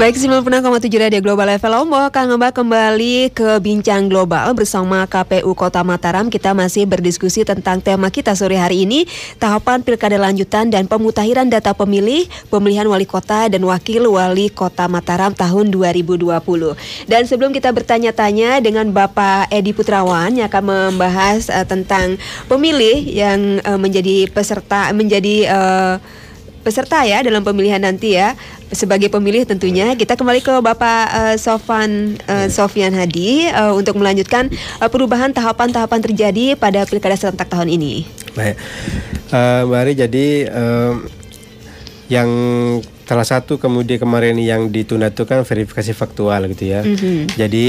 Baik, 96,7 Radio Global level, Lombok, akan Mbak kembali ke Bincang Global bersama KPU Kota Mataram. Kita masih berdiskusi tentang tema kita sore hari ini, tahapan pilkada lanjutan dan pemutahiran data pemilih, pemilihan wali kota dan wakil wali kota Mataram tahun 2020. Dan sebelum kita bertanya-tanya dengan Bapak Edi Putrawan yang akan membahas uh, tentang pemilih yang uh, menjadi peserta, menjadi... Uh, peserta ya dalam pemilihan nanti ya sebagai pemilih tentunya kita kembali ke Bapak uh, Sofan uh, Sofian Hadi uh, untuk melanjutkan uh, perubahan tahapan-tahapan terjadi pada pilkada serentak tahun ini. Baik, uh, Mbak jadi uh, yang salah satu kemudian kemarin yang ditunda itu kan verifikasi faktual gitu ya. Mm -hmm. Jadi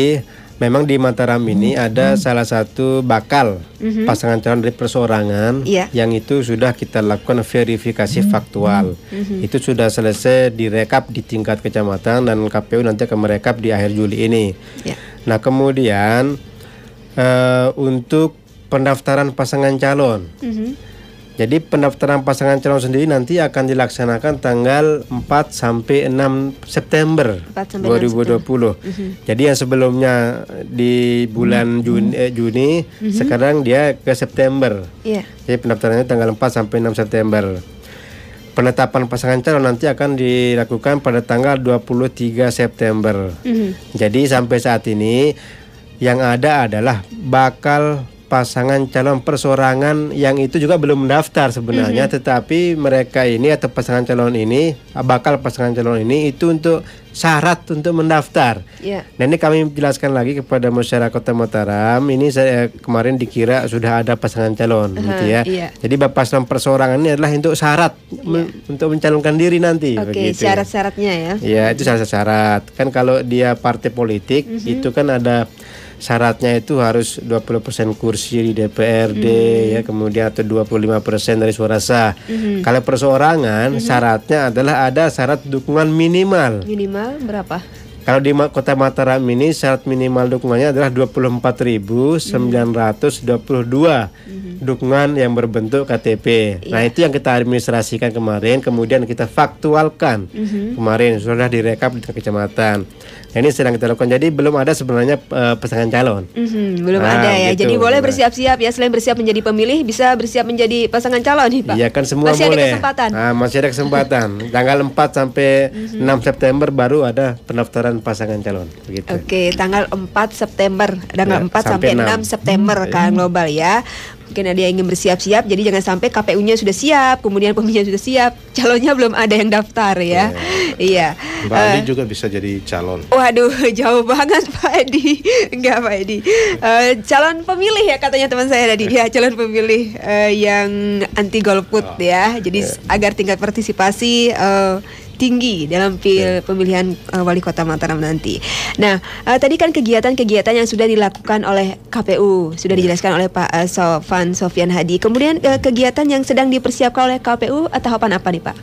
memang di Mataram ini mm-hmm. ada hmm. salah satu bakal hmm. pasangan calon dari perseorangan yeah. yang itu sudah kita lakukan verifikasi hmm. faktual. Hmm. Itu sudah selesai direkap di tingkat kecamatan dan KPU nanti akan merekap di akhir Juli ini. Yeah. Nah, kemudian uh, untuk pendaftaran pasangan calon. Hmm jadi pendaftaran pasangan calon sendiri nanti akan dilaksanakan tanggal 4 sampai 6 September 4 sampai 2020. 6 September. Mm -hmm. Jadi yang sebelumnya di bulan mm -hmm. Juni, eh, Juni mm -hmm. sekarang dia ke September. Yeah. Jadi pendaftarannya tanggal 4 sampai 6 September. Penetapan pasangan calon nanti akan dilakukan pada tanggal 23 September. Mm -hmm. Jadi sampai saat ini yang ada adalah bakal pasangan calon persorangan yang itu juga belum mendaftar sebenarnya, mm -hmm. tetapi mereka ini atau pasangan calon ini bakal pasangan calon ini itu untuk syarat untuk mendaftar. Yeah. Nah ini kami jelaskan lagi kepada masyarakat Kota Mataram. Ini saya kemarin dikira sudah ada pasangan calon, uh-huh, gitu ya. Yeah. Jadi bapak pasangan persorangan ini adalah untuk syarat yeah. men- untuk mencalonkan diri nanti. Oke, okay, ya. syarat-syaratnya ya. Ya itu syarat-syarat. Kan kalau dia partai politik mm-hmm. itu kan ada syaratnya itu harus 20% kursi di DPRD mm. ya kemudian atau 25% dari suara sah. Mm. Kalau perseorangan mm syaratnya adalah ada syarat dukungan minimal. Minimal berapa? Kalau di Kota Mataram ini syarat minimal dukungannya adalah 24.922 mm-hmm. dukungan yang berbentuk KTP. Yeah. Nah, itu yang kita administrasikan kemarin, kemudian kita faktualkan. Mm-hmm. Kemarin sudah direkap di kecamatan. Ini sedang kita lakukan. Jadi belum ada sebenarnya uh, pasangan calon. Mm-hmm, belum nah, ada ya. Gitu, Jadi boleh bersiap-siap ya. Selain bersiap menjadi pemilih, bisa bersiap menjadi pasangan calon nih Pak. Iya kan semua masih boleh. Ah, masih ada kesempatan. Nah, masih ada kesempatan. tanggal 4 sampai mm-hmm. 6 September baru ada pendaftaran pasangan calon. Begitu. Oke, tanggal 4 September, tanggal ya, 4 sampai, sampai 6. 6 September mm-hmm. kan global ya mungkin ada yang ingin bersiap-siap jadi jangan sampai KPU-nya sudah siap kemudian pemilihan sudah siap calonnya belum ada yang daftar ya oh. iya yeah. Mbak uh, Adi eh. juga bisa jadi calon waduh jauh banget Pak Edi enggak Pak Edi uh, calon pemilih ya katanya teman saya tadi ya calon pemilih uh, yang anti golput oh. ya jadi yeah. agar tingkat partisipasi uh, tinggi dalam pil pemilihan uh, wali kota Mataram nanti. Nah, uh, tadi kan kegiatan-kegiatan yang sudah dilakukan oleh KPU sudah iya. dijelaskan oleh Pak uh, Sofan Sofian Hadi. Kemudian uh, kegiatan yang sedang dipersiapkan oleh KPU tahapan apa nih Pak?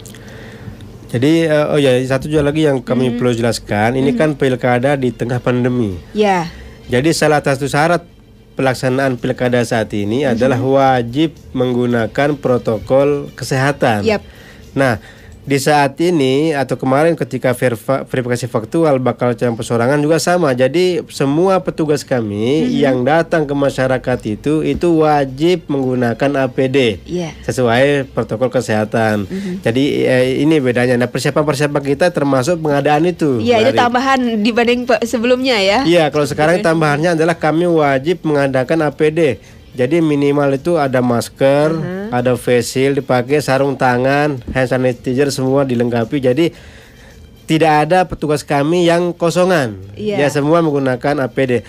Jadi uh, oh ya satu juga lagi yang kami mm perlu jelaskan ini mm kan pilkada di tengah pandemi. Ya. Yeah. Jadi salah satu syarat pelaksanaan pilkada saat ini mm -hmm. adalah wajib menggunakan protokol kesehatan. Yep. Nah, di saat ini atau kemarin ketika verifikasi faktual bakal calon persorangan juga sama. Jadi semua petugas kami -hmm. yang datang ke masyarakat itu itu wajib menggunakan APD yeah. sesuai protokol kesehatan. -hmm. Jadi eh, ini bedanya. Nah persiapan-persiapan kita termasuk pengadaan itu. Iya yeah, itu tambahan dibanding sebelumnya ya. Iya kalau sekarang tambahannya adalah kami wajib mengadakan APD. Jadi minimal itu ada masker, uh mhm. -huh. ada facial dipakai, sarung tangan, hand sanitizer semua dilengkapi. Jadi tidak ada petugas kami yang kosongan. Yeah. Ya semua menggunakan APD.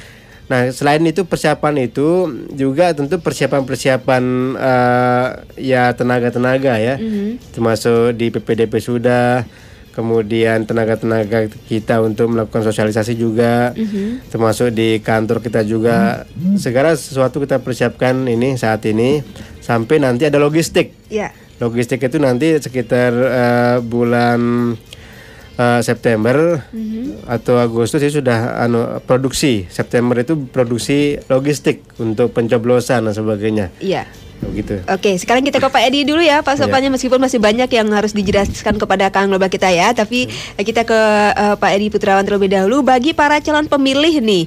Nah, selain itu persiapan itu juga tentu persiapan-persiapan uh, ya tenaga-tenaga ya. Mm -hmm. Termasuk di PPDP sudah kemudian tenaga-tenaga kita untuk melakukan sosialisasi juga mm-hmm. termasuk di kantor kita juga mm-hmm. segala sesuatu kita persiapkan ini saat ini sampai nanti ada logistik yeah. logistik itu nanti sekitar uh, bulan uh, September mm-hmm. atau Agustus itu sudah anu produksi September itu produksi logistik untuk pencoblosan dan sebagainya yeah. Oh, gitu. Oke, sekarang kita ke Pak Edi dulu ya, Pak oh, iya. Sopannya yeah. meskipun masih banyak yang harus dijelaskan kepada Kang Loba kita ya, tapi hmm. Eh, kita ke uh, Pak Edi Putrawan terlebih dahulu bagi para calon pemilih nih.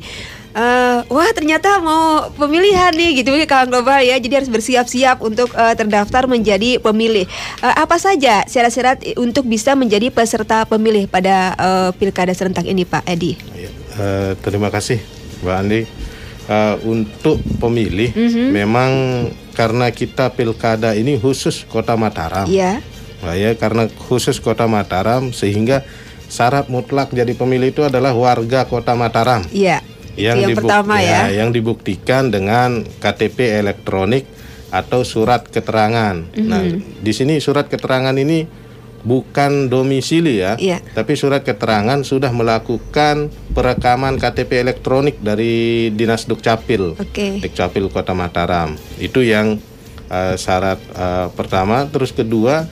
Uh, wah ternyata mau pemilihan nih gitu ya, kawan global ya jadi harus bersiap-siap untuk uh, terdaftar menjadi pemilih uh, apa saja syarat-syarat untuk bisa menjadi peserta pemilih pada uh, pilkada serentak ini Pak Edi uh, terima kasih Mbak Andi uh, untuk pemilih mm -hmm. memang karena kita pilkada ini khusus Kota Mataram. Iya. Nah, ya karena khusus Kota Mataram sehingga syarat mutlak jadi pemilih itu adalah warga Kota Mataram. Iya. Yang, yang pertama ya, ya. Yang dibuktikan dengan KTP elektronik atau surat keterangan. Mm -hmm. Nah, mhm. di sini surat keterangan ini bukan domisili ya, ya, tapi surat keterangan sudah melakukan perekaman KTP elektronik dari Dinas Dukcapil, okay. Dukcapil Kota Mataram. Itu yang uh, syarat uh, pertama. Terus kedua,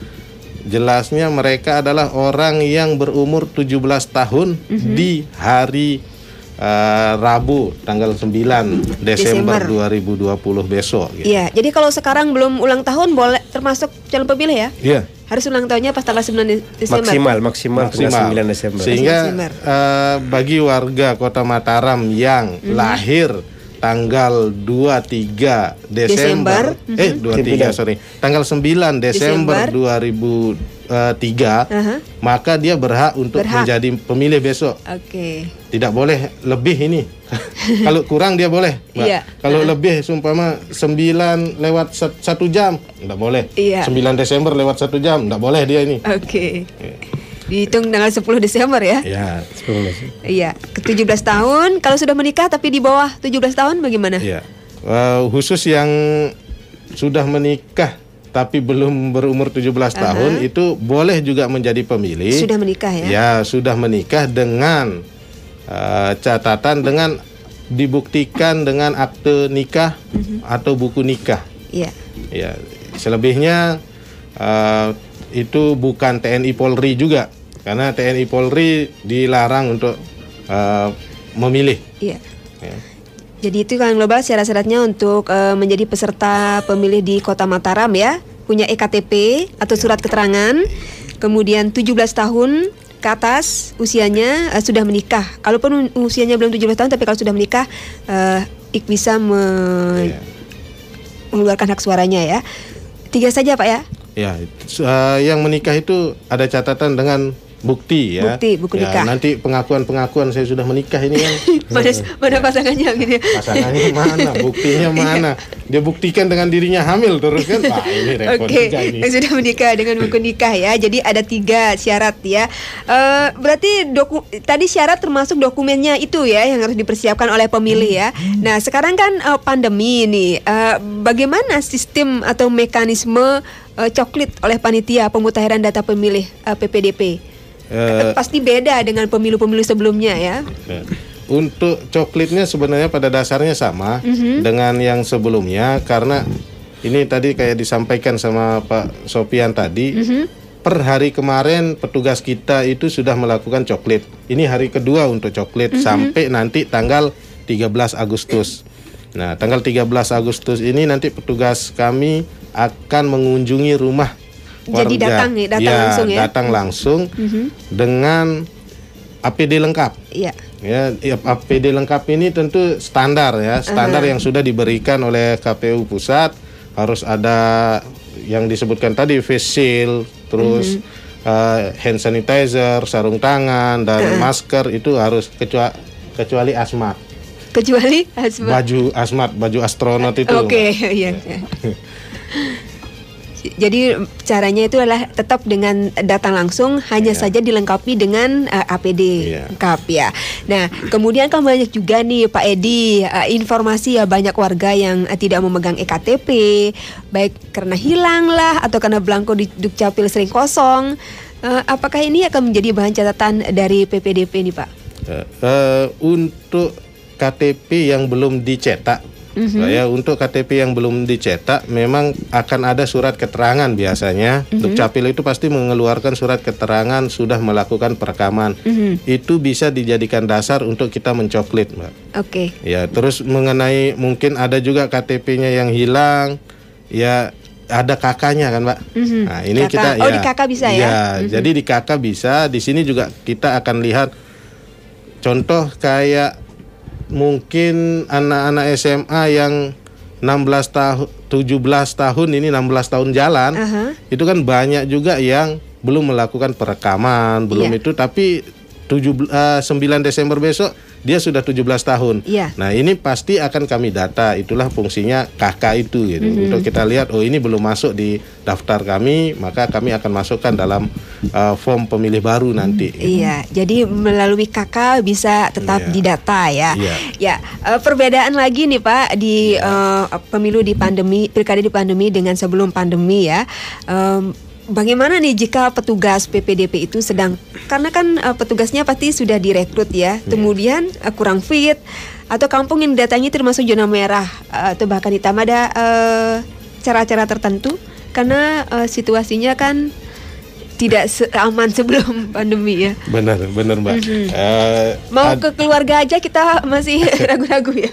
jelasnya mereka adalah orang yang berumur 17 tahun mm -hmm. di hari Uh, Rabu tanggal 9 Desember, Desember. 2020 besok. Gitu. Iya, gitu. jadi kalau sekarang belum ulang tahun boleh termasuk calon pemilih ya? Iya harus ulang tahunnya pas tanggal 9 Desember. Maksimal, maksimal, maksimal. 9 Desember. Sehingga uh, bagi warga Kota Mataram yang mm -hmm. lahir tanggal 23 Desember, Desember. eh 23 mhm. Desember. sorry tanggal 9 Desember, Desember. 2003 uh -huh. maka dia berhak untuk berhak. menjadi pemilih besok. Oke. Okay. Tidak boleh lebih ini. Kalau kurang dia boleh. Mbak. Yeah. Kalau uh -huh. lebih sumpama 9 lewat 1 jam, enggak boleh. Yeah. Iya. 9 Desember lewat 1 jam, enggak boleh dia ini. Oke. Okay. Iya. okay. Dihitung tanggal 10 Desember ya. Iya, 10 Desember. Iya, ke 17 tahun kalau sudah menikah tapi di bawah 17 tahun bagaimana? Iya. Uh, khusus yang sudah menikah tapi belum berumur 17 -huh. tahun itu boleh juga menjadi pemilih. Sudah menikah ya? Iya sudah menikah dengan uh, catatan dengan dibuktikan dengan akte nikah uh mhm. -huh. atau buku nikah. Iya. Yeah. Ya, selebihnya uh, itu bukan TNI Polri juga karena TNI Polri dilarang untuk uh, memilih. Iya. Ya. Jadi itu kan Global syarat-syaratnya untuk uh, menjadi peserta pemilih di Kota Mataram ya, punya EKTP atau surat keterangan, kemudian 17 tahun ke atas usianya uh, sudah menikah. Kalaupun usianya belum 17 tahun tapi kalau sudah menikah uh, ik bisa me iya. mengeluarkan hak suaranya ya. Tiga saja Pak ya. Ya, uh, yang menikah itu ada catatan dengan bukti ya. Bukti buku ya, nikah. nanti pengakuan-pengakuan saya sudah menikah ini kan. pada hmm. pada pasangannya gitu ya. Pasangannya mana? Buktinya iya. mana? Dia buktikan dengan dirinya hamil terus kan. Wah, ini repot okay. Yang sudah menikah dengan buku nikah ya. Jadi ada tiga syarat ya. Uh, berarti doku tadi syarat termasuk dokumennya itu ya yang harus dipersiapkan oleh pemilih ya. Hmm. Nah, sekarang kan uh, pandemi ini, uh, bagaimana sistem atau mekanisme coklit oleh panitia pemutahiran data pemilih PPDP? Uh, Pasti beda dengan pemilu-pemilu sebelumnya ya. Untuk coklatnya sebenarnya pada dasarnya sama mm -hmm. dengan yang sebelumnya karena ini tadi kayak disampaikan sama Pak Sopian tadi. Mm -hmm per hari kemarin petugas kita itu sudah melakukan coklat. Ini hari kedua untuk coklat mm -hmm. sampai nanti tanggal 13 Agustus. Nah, tanggal 13 Agustus ini nanti petugas kami akan mengunjungi rumah jadi datang datang ya, langsung ya. datang langsung mm -hmm. dengan APD lengkap. Iya. Ya, APD ya, lengkap ini tentu standar ya, standar uh -huh. yang sudah diberikan oleh KPU pusat harus ada yang disebutkan tadi face shield, terus mm -hmm. uh, hand sanitizer, sarung tangan dan uh -huh. masker itu harus kecuali kecuali asmat. Kecuali asmat. Baju asmat, baju astronot itu. Oke, okay, iya. iya. Jadi caranya itu adalah tetap dengan datang langsung, hanya yeah. saja dilengkapi dengan uh, eh, APD yeah. lengkap ya. Nah, kemudian kan banyak juga nih Pak Edi uh, informasi ya banyak warga yang uh, tidak memegang EKTP, baik karena hilang lah atau karena belangko di dukcapil sering kosong. Uh, apakah ini akan menjadi bahan catatan dari PPDP nih Pak? Uh, uh, untuk KTP yang belum dicetak Mm-hmm. Nah, ya untuk KTP yang belum dicetak memang akan ada surat keterangan biasanya. Mm-hmm. Dukcapil itu pasti mengeluarkan surat keterangan sudah melakukan perekaman. Mm-hmm. Itu bisa dijadikan dasar untuk kita mencoklit, Mbak. Oke. Okay. Ya, terus mengenai mungkin ada juga KTP-nya yang hilang. Ya ada kakaknya kan, Mbak. Mm-hmm. Nah, ini kakak. kita oh, ya. Oh, di kakak bisa ya. Ya, mm-hmm. jadi di kakak bisa. Di sini juga kita akan lihat contoh kayak mungkin anak-anak SMA yang 16 tahun 17 tahun ini 16 tahun jalan uh -huh. itu kan banyak juga yang belum melakukan perekaman belum yeah. itu tapi 7 uh, 9 Desember besok dia sudah 17 tahun. Ya. Nah, ini pasti akan kami data. Itulah fungsinya KK itu gitu. Mm -hmm. Untuk kita lihat oh ini belum masuk di daftar kami, maka kami akan masukkan dalam uh, form pemilih baru mm-hmm. nanti. Mm, gitu. Iya. Jadi melalui KK bisa tetap yeah. didata ya. Yeah. Ya, uh, perbedaan lagi nih Pak di yeah. Iya. uh, pemilu di pandemi, pilkada di pandemi dengan sebelum pandemi ya. Um, bagaimana nih jika petugas PPDP itu sedang karena kan uh, petugasnya pasti sudah direkrut ya, hmm. kemudian uh, kurang fit atau kampung yang datangnya termasuk zona merah uh, atau bahkan hitam ada cara-cara uh, tertentu karena uh, situasinya kan tidak aman sebelum pandemi ya. Benar, benar Mbak. Mm -hmm. uh, Mau ke keluarga aja kita masih ragu-ragu ya.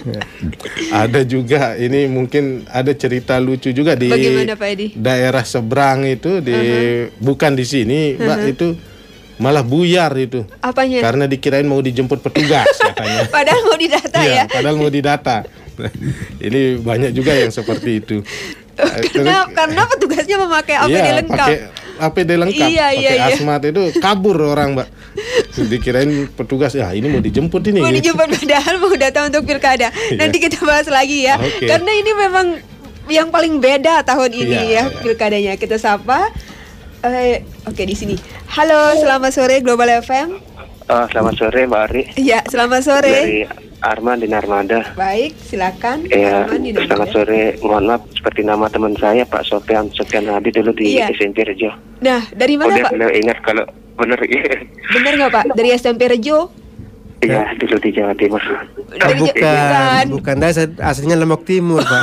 ada juga ini mungkin ada cerita lucu juga di Bagaimana, daerah seberang itu di uh -huh. bukan di sini Mbak uh -huh. itu malah buyar itu. Apanya? Karena dikirain mau dijemput petugas katanya. padahal mau didata iya, ya. Padahal mau didata. Ini banyak juga yang seperti itu. karena karena petugasnya memakai apa iya, lengkap. Pakai, APD lengkap, iya, pakai iya, iya. asmat iya. itu kabur orang, Mbak. Dikirain petugas, ya ini mau dijemput ini. Mau dijemput padahal mau datang untuk pilkada. Iya. Nanti kita bahas lagi ya. Ah, okay. Karena ini memang yang paling beda tahun ini iya, ya, iya. pilkadanya. Kita sapa eh, Oke okay, di sini. Halo, selamat sore Global FM. Uh, ah, selamat sore Mbak Ari. Ya, selamat sore. Dari Iya, Arman di Narmada. Baik, silakan. Ya, Arman di Narmada. Selamat sore. Mohon maaf, seperti nama teman saya Pak Sofian Sofian Hadi dulu di iya. SMP Rejo. Nah, dari mana oh, Pak? Dia ingat kalau benar. Iya. Benar nggak Pak? Dari SMP Rejo? Iya, dulu ya. di Jawa Timur. Oh, bukan, bukan. Kan? Saya aslinya Lombok Timur, Pak.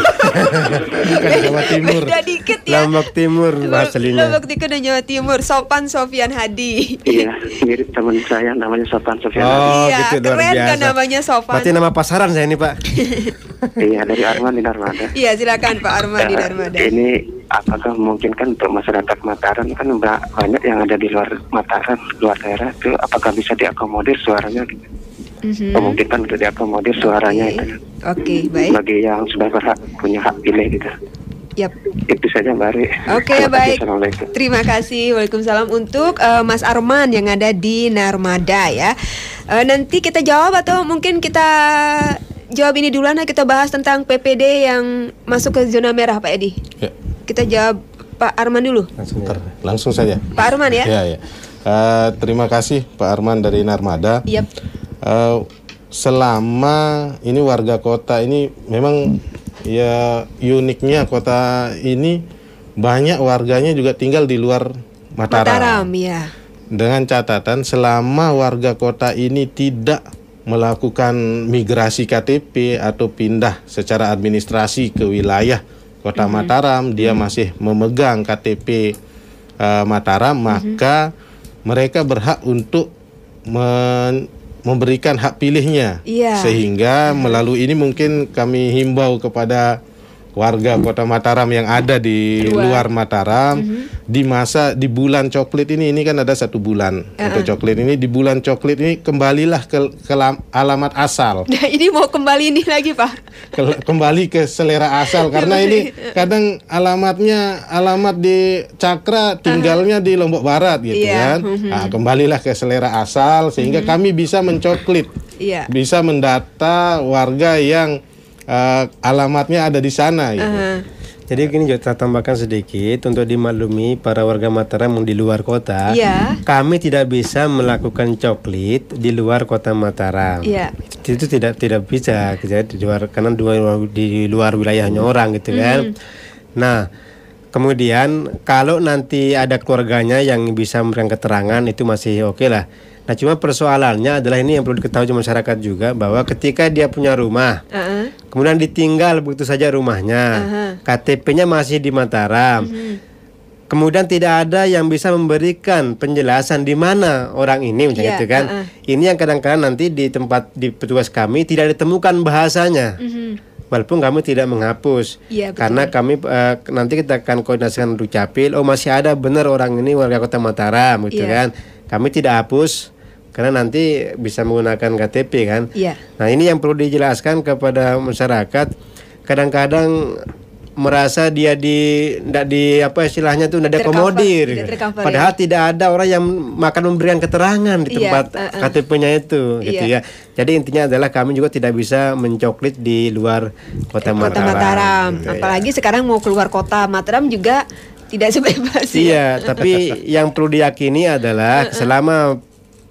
bukan eh, Jawa Timur. Beda eh, dikit ya. Lombok Timur aslinya. Lombok Timur dan Jawa Timur. Sopan Sofian Hadi. iya, mirip teman saya namanya Sopan Sofian oh, Hadi. Oh, iya, gitu, luar keren kan biasa. kan namanya Sopan. Berarti nama pasaran saya ini, Pak. iya, dari Arman di Armada. iya, silakan Pak Arman ya, di Armada. Ini apakah mungkin kan untuk masyarakat Mataram kan banyak yang ada di luar Mataram, luar daerah itu apakah bisa diakomodir suaranya mm-hmm. memungkinkan untuk diakomodir suaranya okay. itu. Oke, okay, baik. Bagi yang sudah berhak punya hak pilih gitu. Yap. Itu saja Mbak Ari. Oke, okay, baik. Terima kasih. Waalaikumsalam untuk uh, Mas Arman yang ada di Narmada ya. Uh, nanti kita jawab atau mungkin kita jawab ini duluan nah kita bahas tentang PPD yang masuk ke zona merah Pak Edi. Ya. Kita jawab Pak Arman dulu. Langsung, ter, langsung saja. Pak Arman ya. Ya, ya. Uh, terima kasih Pak Arman dari Narmada. Yep uh, selama ini warga kota ini memang ya uniknya kota ini banyak warganya juga tinggal di luar Mataram. Mataram ya. Dengan catatan selama warga kota ini tidak melakukan migrasi KTP atau pindah secara administrasi ke wilayah kota mm -hmm. Mataram, dia mm -hmm. masih memegang KTP uh, eh, Mataram, mm-hmm. maka mm -hmm. mereka berhak untuk men memberikan hak pilihnya. Yeah. Sehingga iya. melalui ini mungkin kami himbau kepada warga Kota Mataram yang ada di luar, luar Mataram -hmm. di masa di bulan coklat ini ini kan ada satu bulan uh -uh. untuk eh. coklat ini di bulan coklat ini kembalilah ke, ke alamat asal. Nah, ini mau kembali ini lagi pak? Ke, kembali ke selera asal karena ini eh. kadang alamatnya alamat di Cakra tinggalnya uh -huh. di Lombok Barat gitu yeah. kan. Mm -hmm. Nah, kembalilah ke selera asal sehingga mm -hmm. kami bisa mencoklat yeah. bisa mendata warga yang uh, alamatnya ada di sana gitu. Uh -huh. Jadi gini saya tambahkan sedikit untuk dimaklumi para warga Mataram yang di luar kota. Yeah. Kami tidak bisa melakukan coklit di luar kota Mataram. Yeah. Itu tidak tidak bisa di luar karena di luar, di luar wilayahnya orang gitu mhm. kan. Nah, kemudian kalau nanti ada keluarganya yang bisa memberikan keterangan itu masih oke okay lah Nah, cuma persoalannya adalah ini yang perlu diketahui masyarakat juga bahwa ketika dia punya rumah, uh -uh. kemudian ditinggal begitu saja rumahnya, uh -huh. KTP-nya masih di Mataram. Uh mhm. -huh. Kemudian tidak ada yang bisa memberikan penjelasan di mana orang ini misalnya yeah, gitu kan. Uh -uh. Ini yang kadang-kadang nanti di tempat di petugas kami tidak ditemukan bahasanya. Uh mhm. -huh. Walaupun kami tidak menghapus, ya, karena kami uh, nanti kita akan koordinasikan untuk capil. Oh masih ada benar orang ini warga kota Mataram, gitu ya. kan? Kami tidak hapus, karena nanti bisa menggunakan KTP kan. Iya. Nah ini yang perlu dijelaskan kepada masyarakat. Kadang-kadang merasa dia di tidak di apa istilahnya itu tidak komodir iya. padahal ya. tidak ada orang yang makan memberikan keterangan di iya, tempat yeah, uh, uh. KTP-nya itu gitu yeah. ya jadi intinya adalah kami juga tidak bisa mencoklit di luar kota, kota Mataram, Mataram. Gitu, ya. apalagi ya. sekarang mau keluar kota Mataram juga tidak sebebas iya ya. tapi yang perlu diyakini adalah selama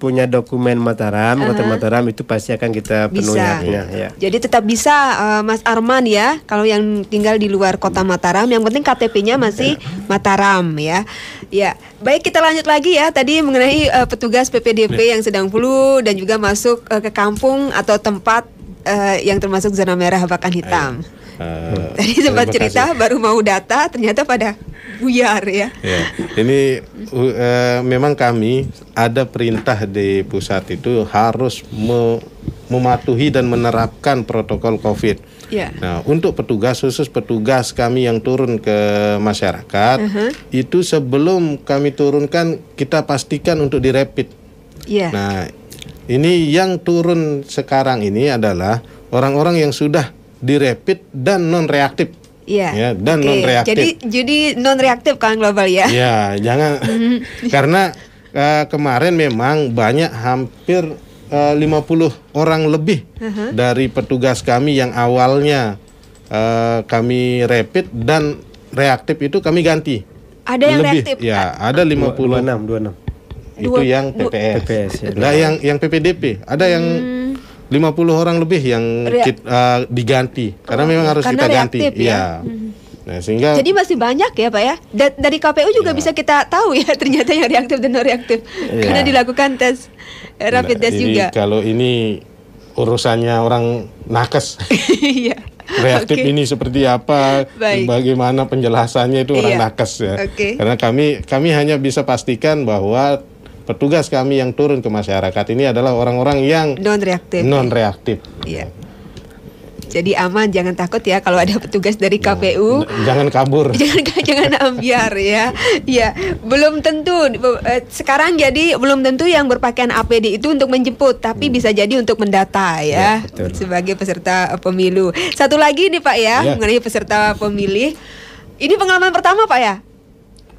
punya dokumen Mataram, uh -huh. kota Mataram itu pasti akan kita penuhi bisa. haknya. Ya. Jadi tetap bisa uh, Mas Arman ya, kalau yang tinggal di luar kota Mataram, yang penting KTP-nya masih ya. Mataram ya. Ya, baik kita lanjut lagi ya. Tadi mengenai uh, petugas PPDP ya. yang sedang flu dan juga masuk uh, ke kampung atau tempat uh, yang termasuk zona merah bahkan hitam. Ayo. Uh, Tadi sempat cerita baru mau data ternyata pada buyar ya. ya. Ini uh, memang kami ada perintah di pusat itu harus me mematuhi dan menerapkan protokol COVID. Yeah. Nah, untuk petugas khusus petugas kami yang turun ke masyarakat uh -huh. itu sebelum kami turunkan kita pastikan untuk direpit. Yeah. Nah, ini yang turun sekarang ini adalah orang-orang yang sudah direpit dan non reaktif. Iya. Ya, dan okay. non reaktif. Jadi jadi non reaktif kan global ya. Iya, jangan karena uh, kemarin memang banyak hampir eh, uh, 50 orang lebih uh -huh. dari petugas kami yang awalnya uh, kami rapid dan reaktif itu kami ganti. Ada yang lebih. reaktif? Ya, ada 50 26 26. Itu Dua, yang PPS. PPS ya. Nah, yang yang PPDP, ada yang hmm 50 orang lebih yang kita, uh, eh, diganti karena oh, memang harus karena kita ganti. Ya. Iya. Hmm. Nah, sehingga Jadi masih banyak ya, Pak ya. D dari KPU juga ya. bisa kita tahu ya ternyata yang reaktif dan non reaktif ya. karena dilakukan tes eh, nah, rapid test juga. Kalau ini urusannya orang nakes. Iya. reaktif okay. ini seperti apa, Baik. bagaimana penjelasannya itu orang iya. nakes ya. Okay. Karena kami kami hanya bisa pastikan bahwa petugas kami yang turun ke masyarakat ini adalah orang-orang yang non reaktif. Non reaktif. Iya. Jadi aman, jangan takut ya kalau ada petugas dari KPU. Jangan kabur. jangan jangan ambiar ya. Ya, belum tentu eh, sekarang jadi belum tentu yang berpakaian APD itu untuk menjemput, tapi hmm. bisa jadi untuk mendata ya, ya sebagai peserta pemilu. Satu lagi nih Pak ya, ya. mengenai peserta pemilih. Ini pengalaman pertama Pak ya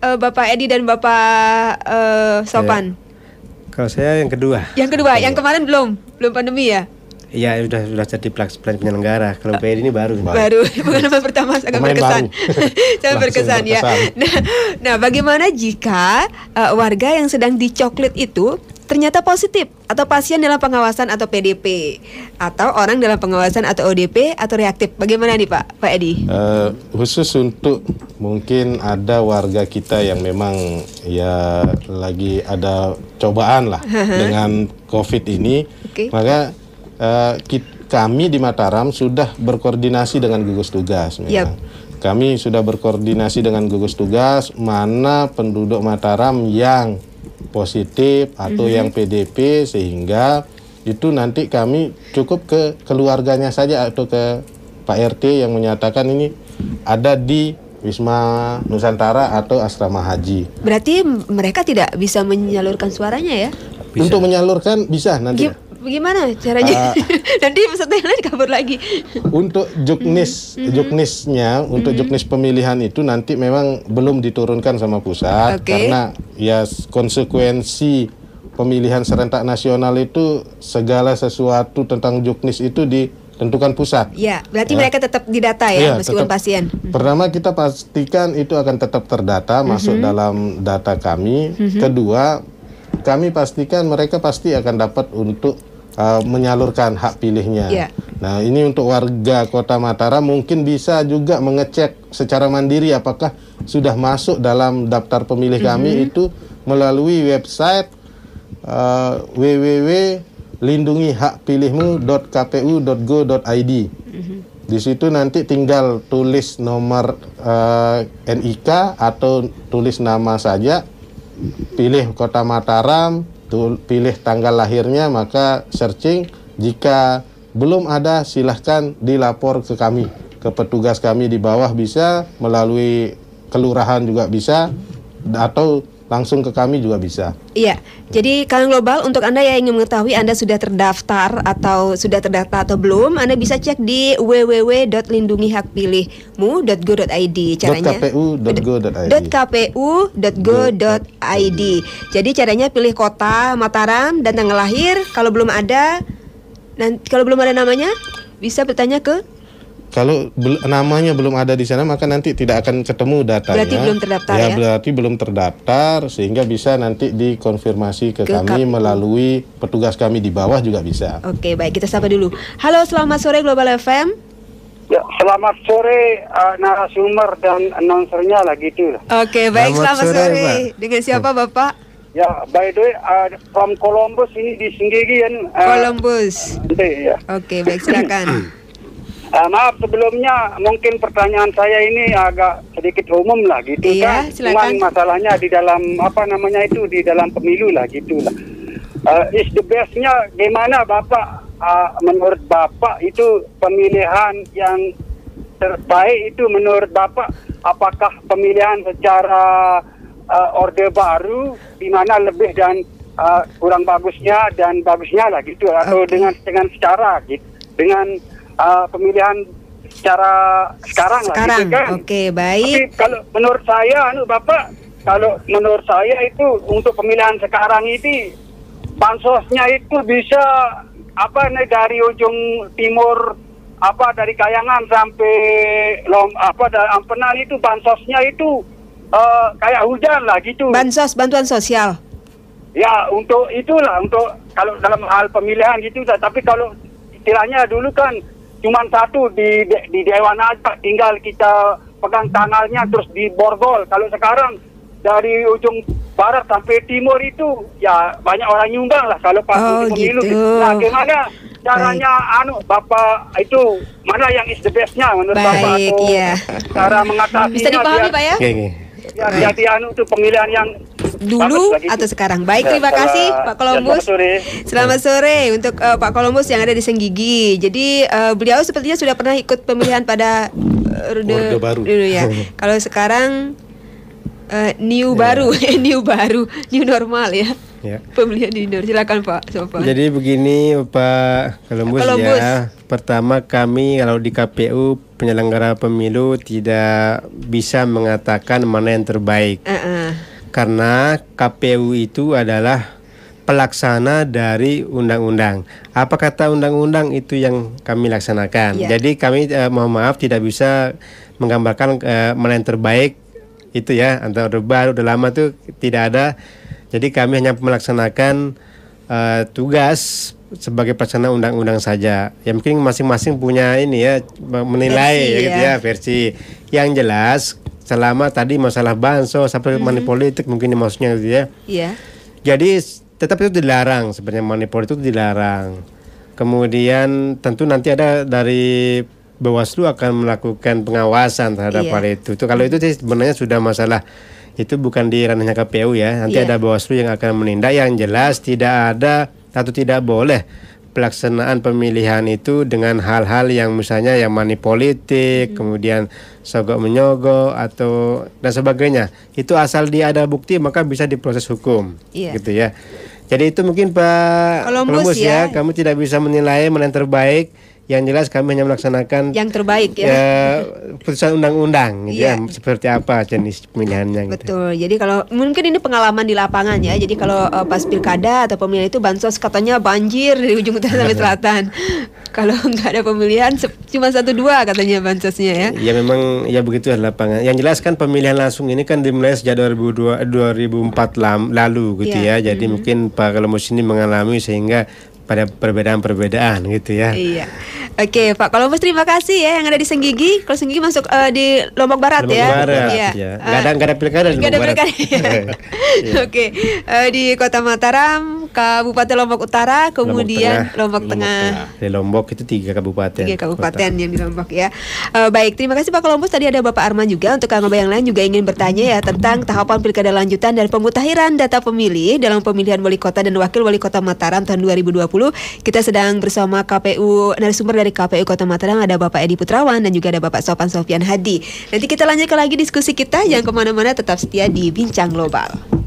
uh, Bapak Edi dan Bapak uh, Sopan? Saya, kalau saya yang kedua. Yang kedua, yang kemarin belum, belum pandemi ya? Iya, sudah sudah jadi plan penyelenggara. Kalau PD ini baru. Baru, pengalaman pertama sangat berkesan. sangat ya. berkesan, berkesan ya. Nah, nah, bagaimana jika uh, warga yang sedang dicoklit itu ternyata positif atau pasien dalam pengawasan atau PDP atau orang dalam pengawasan atau ODP atau reaktif. Bagaimana nih Pak Pak Edi? Uh, khusus untuk mungkin ada warga kita yang memang ya lagi ada cobaan lah uh-huh. dengan COVID ini, okay. maka uh, eh, kita, kami di Mataram sudah berkoordinasi dengan gugus tugas. Memang. Yep. Kami sudah berkoordinasi dengan gugus tugas mana penduduk Mataram yang positif atau mm -hmm. yang PDP sehingga itu nanti kami cukup ke keluarganya saja atau ke Pak RT yang menyatakan ini ada di Wisma Nusantara atau asrama haji. Berarti mereka tidak bisa menyalurkan suaranya ya? Bisa. Untuk menyalurkan bisa nanti. Gip iya. Bagaimana caranya? Uh, Nanti peserta yang lain kabur lagi. Untuk juknis, mm-hmm. mm-hmm. juknisnya, mm-hmm. untuk juknis pemilihan itu nanti memang belum diturunkan sama pusat okay. karena ya konsekuensi pemilihan serentak nasional itu segala sesuatu tentang juknis itu ditentukan pusat. Ya, berarti ya. mereka tetap didata ya, ya meskipun pasien. Mm-hmm. Pertama kita pastikan itu akan tetap terdata mm-hmm. masuk dalam data kami. Mm-hmm. Kedua kami pastikan mereka pasti akan dapat untuk uh, menyalurkan hak pilihnya. Yeah. Nah, ini untuk warga Kota Mataram mungkin bisa juga mengecek secara mandiri apakah sudah masuk dalam daftar pemilih mm -hmm. kami mhm. itu melalui website uh, www hak pilihmu.kpu.go.id. Mhm. Di situ nanti tinggal tulis nomor uh, NIK atau tulis nama saja, pilih Kota Mataram, pilih tanggal lahirnya maka searching jika belum ada silahkan dilapor ke kami ke petugas kami di bawah bisa melalui kelurahan juga bisa atau langsung ke kami juga bisa. Iya, jadi Kalian Global untuk Anda yang ingin mengetahui Anda sudah terdaftar atau sudah terdaftar atau belum, Anda bisa cek di www.lindungihakpilihmu.go.id caranya kpu.go.id kpu.go.id Jadi caranya pilih kota Mataram dan tanggal lahir, kalau belum ada nanti kalau belum ada namanya bisa bertanya ke kalau bel namanya belum ada di sana maka nanti tidak akan ketemu datanya. Berarti belum terdaftar ya? ya? berarti belum terdaftar sehingga bisa nanti dikonfirmasi ke, ke kami kap melalui petugas kami di bawah juga bisa. Oke, baik kita sapa dulu. Halo, selamat sore Global FM. Ya, selamat sore uh, narasumber dan announcernya lagi itu. Oke, baik selamat, selamat sore. sore. Dengan siapa oh. Bapak? Ya, by the way, uh, from Columbus ini di sendirian. Uh, eh, Columbus. Oke, ya. Oke, baik silakan. Uh, maaf sebelumnya mungkin pertanyaan saya ini agak sedikit umum lah gitu iya, kan. Cuman masalahnya di dalam apa namanya itu di dalam pemilu lah gitulah. Uh, is the bestnya gimana Bapak uh, menurut Bapak itu pemilihan yang terbaik itu menurut Bapak apakah pemilihan secara uh, orde baru di mana lebih dan uh, kurang bagusnya dan bagusnya lah gitu atau okay. dengan dengan secara gitu dengan uh, pemilihan secara sekarang, sekarang. Gitu kan. Oke, okay, baik. Tapi kalau menurut saya anu Bapak, kalau menurut saya itu untuk pemilihan sekarang ini bansosnya itu bisa apa nih dari ujung timur apa dari Kayangan sampai Lom apa dari Ampenan itu bansosnya itu uh, kayak hujan lah gitu. Bansos bantuan sosial. Ya untuk itulah untuk kalau dalam hal pemilihan gitu tapi kalau istilahnya dulu kan cuma satu di di dewan aja tinggal kita pegang tangannya terus diborgol kalau sekarang dari ujung barat sampai timur itu ya banyak orang nyumbang lah kalau pas oh, pemilu gitu. nah gimana caranya Baik. anu bapak itu mana yang is the bestnya menurut Baik, bapak atau iya. cara mengatasi bisa dipahami pak ya, ya, ya, anu tuh pemilihan yang dulu atau sekarang. Baik, terima kasih Pak Kolombus. Selamat sore. untuk uh, Pak Kolombus yang ada di Senggigi. Jadi uh, beliau sepertinya sudah pernah ikut pemilihan pada uh, Rude, baru. Dulu ya. Kalau sekarang uh, new yeah. baru, new baru, new normal ya. Ya. Pembelian di Indonesia, silakan Pak Sopan. Jadi begini Pak Kolombus, Kolombus ya. Pertama kami kalau di KPU penyelenggara pemilu tidak bisa mengatakan mana yang terbaik. Uh -uh karena KPU itu adalah pelaksana dari undang-undang. Apa kata undang-undang itu yang kami laksanakan. Ya. Jadi kami eh, mohon maaf tidak bisa menggambarkan eh, mana terbaik itu ya antara udah baru, udah lama tuh tidak ada. Jadi kami hanya melaksanakan eh, tugas sebagai pelaksana undang-undang saja. Ya mungkin masing-masing punya ini ya menilai versi, ya, gitu ya. ya. versi. Yang jelas selama tadi masalah bansos sampai mm -hmm. money politik mungkin maksudnya gitu ya. Iya. Jadi tetap itu dilarang sebenarnya money politik itu dilarang. Kemudian tentu nanti ada dari Bawaslu akan melakukan pengawasan terhadap yeah. hal itu. Itu kalau itu sih sebenarnya sudah masalah itu bukan di ranahnya KPU ya. Nanti yeah. ada Bawaslu yang akan menindak yang jelas tidak ada atau tidak boleh pelaksanaan pemilihan itu dengan hal-hal yang misalnya yang politik, hmm. kemudian sogok menyogok atau dan sebagainya. Itu asal dia ada bukti maka bisa diproses hukum. Yeah. Gitu ya. Jadi itu mungkin Pak Kalau ya, ya, kamu tidak bisa menilai mana yang terbaik yang jelas kami hanya melaksanakan yang terbaik ya, ya putusan undang-undang gitu yeah. ya iya. seperti apa jenis pemilihannya gitu. betul jadi kalau mungkin ini pengalaman di lapangan ya jadi kalau uh, pas pilkada atau pemilihan itu bansos katanya banjir di ujung utara sampai selatan kalau nggak ada pemilihan cuma satu dua katanya bansosnya ya ya memang ya begitu lapangan yang jelas kan pemilihan langsung ini kan dimulai sejak 2002, 2004 lalu gitu yeah. ya jadi mm -hmm. mungkin Pak kalau musim ini mengalami sehingga pada perbedaan-perbedaan gitu ya. Iya. Oke, Pak Kolombus terima kasih ya yang ada di Senggigi. Kalau Senggigi masuk uh, di Lombok Barat Lombok ya. Barat, iya. iya. Gak eh, ada uh, ada pilkada di Lombok Barat. Gak ada pilkada. Iya. Iya. Oke, uh, di Kota Mataram Kabupaten Lombok Utara, kemudian Lombok Tengah. Lombok Tengah. Lombok Tengah. Di Lombok itu tiga kabupaten. Tiga kabupaten kota. yang di Lombok ya. Uh, baik, terima kasih Pak Kolombus. Tadi ada Bapak Arman juga untuk Kang yang lain juga ingin bertanya ya tentang tahapan pilkada lanjutan dan pemutahiran data pemilih dalam pemilihan wali kota dan wakil wali kota Mataram tahun 2020. Kita sedang bersama KPU narasumber dari KPU Kota Mataram ada Bapak Edi Putrawan dan juga ada Bapak Sopan Sofian Hadi. Nanti kita lanjutkan lagi diskusi kita. yang kemana-mana, tetap setia di Bincang Global.